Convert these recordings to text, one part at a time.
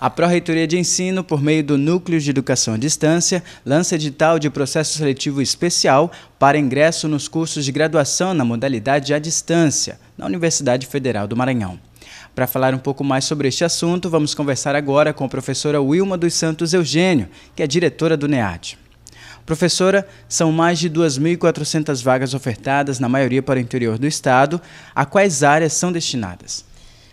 A Pró-Reitoria de Ensino, por meio do Núcleo de Educação à Distância, lança edital de processo seletivo especial para ingresso nos cursos de graduação na modalidade à distância, na Universidade Federal do Maranhão. Para falar um pouco mais sobre este assunto, vamos conversar agora com a professora Wilma dos Santos Eugênio, que é diretora do NEAD. Professora, são mais de 2.400 vagas ofertadas, na maioria para o interior do estado. A quais áreas são destinadas?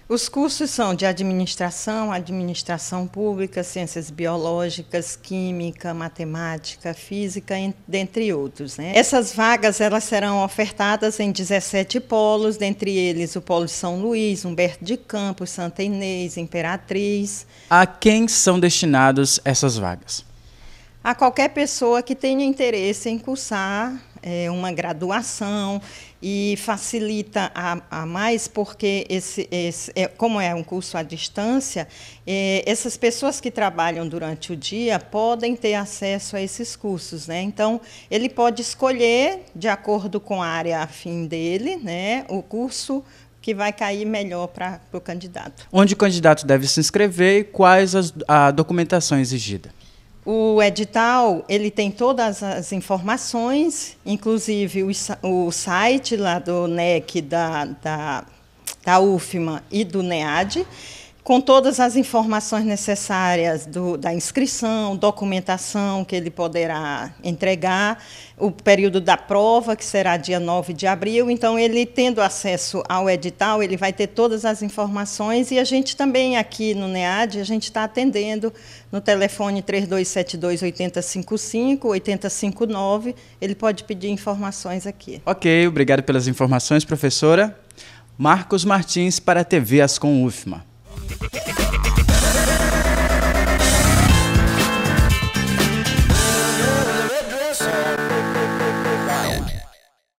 Os cursos são de administração, administração pública, ciências biológicas, química, matemática, física, dentre outros. Né? Essas vagas elas serão ofertadas em 17 polos, dentre eles o Polo São Luís, Humberto de Campos, Santa Inês, Imperatriz. A quem são destinadas essas vagas? A qualquer pessoa que tenha interesse em cursar é, uma graduação e facilita a, a mais porque esse, esse é, como é um curso à distância, é, essas pessoas que trabalham durante o dia podem ter acesso a esses cursos, né? Então ele pode escolher de acordo com a área afim dele, né? O curso que vai cair melhor para o candidato. Onde o candidato deve se inscrever e quais as, a documentação exigida? O edital ele tem todas as informações, inclusive o, o site lá do NEC, da, da, da UFMA e do NEAD com todas as informações necessárias do, da inscrição, documentação que ele poderá entregar, o período da prova, que será dia 9 de abril. Então, ele tendo acesso ao edital, ele vai ter todas as informações e a gente também aqui no NEAD, a gente está atendendo no telefone 3272 8055, 8059. Ele pode pedir informações aqui. Ok, obrigado pelas informações, professora. Marcos Martins para a TV Ascom UFMA.